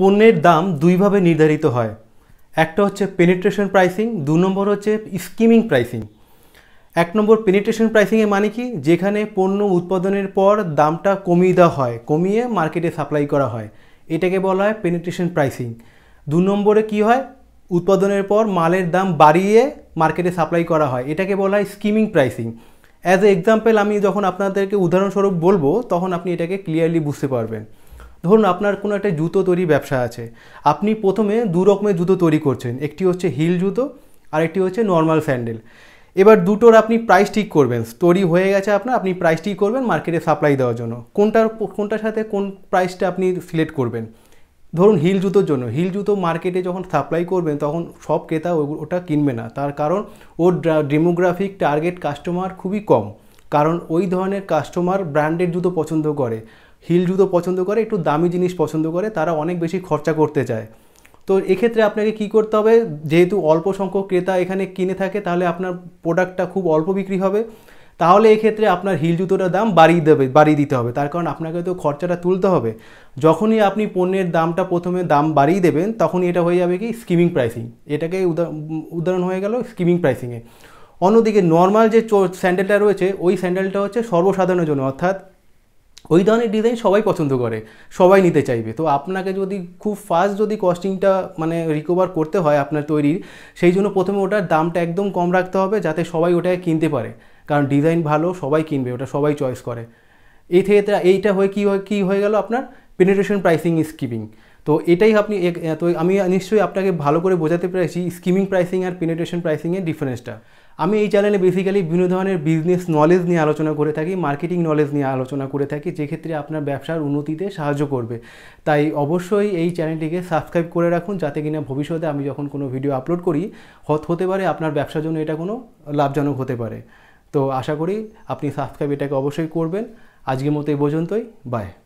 পণ্যের দাম দুইভাবে নির্ধারিত হয় একটা হচ্ছে পেনিট্রেশন প্রাইসিং দু নম্বর হচ্ছে স্কিমিং প্রাইসিং এক নম্বর পেনিট্রেশন প্রাইসিংয়ে মানে কি যেখানে পণ্য উৎপাদনের পর দামটা কমিয়ে দেওয়া হয় কমিয়ে মার্কেটে সাপ্লাই করা হয় এটাকে বলা হয় পেনিট্রেশন প্রাইসিং দু নম্বরে কি হয় উৎপাদনের পর মালের দাম বাড়িয়ে মার্কেটে সাপ্লাই করা হয় এটাকে বলা হয় skimming pricing as a example আমি যখন আপনাদেরকে উদাহরণস্বরূপ বলবো তখন আপনি এটাকে ক্লিয়ারলি বুঝতে পারবেন ধরুন আপনার কোনো একটা জুতো তৈরি ব্যবসা আছে আপনি প্রথমে দু রকমের জুতো তৈরি করছেন একটি হচ্ছে হিল জুতো আর একটি হচ্ছে নর্মাল স্যান্ডেল এবার দুটোর আপনি প্রাইস ঠিক করবেন তৈরি হয়ে গেছে আপনার আপনি প্রাইস ঠিক করবেন মার্কেটে সাপ্লাই দেওয়ার জন্য কোনটার কোনটার সাথে কোন প্রাইসটা আপনি সিলেক্ট করবেন ধরুন হিল জুতোর জন্য হিল জুতো মার্কেটে যখন সাপ্লাই করবেন তখন সব ক্রেতা ওটা কিনবে না তার কারণ ওর ডেমোগ্রাফিক টার্গেট কাস্টমার খুবই কম কারণ ওই ধরনের কাস্টমার ব্র্যান্ডেড জুতো পছন্দ করে হিল জুতো পছন্দ করে একটু দামি জিনিস পছন্দ করে তারা অনেক বেশি খরচা করতে চায় তো এক্ষেত্রে আপনাকে কি করতে হবে যেহেতু অল্প সংখ্যক ক্রেতা এখানে কিনে থাকে তাহলে আপনার প্রোডাক্টটা খুব অল্প বিক্রি হবে তাহলে এক্ষেত্রে আপনার হিল জুতোটার দাম বাড়িয়ে দেবে বাড়িয়ে দিতে হবে তার কারণ আপনাকে তো খরচাটা তুলতে হবে যখনই আপনি পণ্যের দামটা প্রথমে দাম বাড়িয়ে দেবেন তখনই এটা হয়ে যাবে কি স্কিমিং প্রাইসিং এটাকে উদাহরণ হয়ে গেল স্কিমিং প্রাইসিংয়ে অন্যদিকে নর্মাল যে স্যান্ডেলটা রয়েছে ওই স্যান্ডেলটা হচ্ছে সর্বসাধারণের জন্য অর্থাৎ ওই ধরনের ডিজাইন সবাই পছন্দ করে সবাই নিতে চাইবে তো আপনাকে যদি খুব ফাস্ট যদি কস্টিংটা মানে রিকভার করতে হয় আপনার তৈরির সেই জন্য প্রথমে ওটার দামটা একদম কম রাখতে হবে যাতে সবাই ওটাকে কিনতে পারে কারণ ডিজাইন ভালো সবাই কিনবে ওটা সবাই চয়েস করে এই থেকে এইটা হয়ে কী হয় কী হয়ে গেল আপনার পেনিটেশন প্রাইসিং স্কিপিং তো এটাই আপনি তো আমি নিশ্চয়ই আপনাকে ভালো করে বোঝাতে পেরেছি স্কিমিং প্রাইসিং আর পেনিট্রেশন প্রাইসিংয়ের ডিফারেন্সটা আমি এই চ্যানেলে বেসিক্যালি বিভিন্ন ধরনের বিজনেস নলেজ নিয়ে আলোচনা করে থাকি মার্কেটিং নলেজ নিয়ে আলোচনা করে থাকি যেক্ষেত্রে আপনার ব্যবসার উন্নতিতে সাহায্য করবে তাই অবশ্যই এই চ্যানেলটিকে সাবস্ক্রাইব করে রাখুন যাতে কিনা ভবিষ্যতে আমি যখন কোনো ভিডিও আপলোড করি হত হতে পারে আপনার ব্যবসার জন্য এটা কোনো লাভজনক হতে পারে তো আশা করি আপনি সাবস্ক্রাইব এটাকে অবশ্যই করবেন আজকের মতো এই পর্যন্তই বায়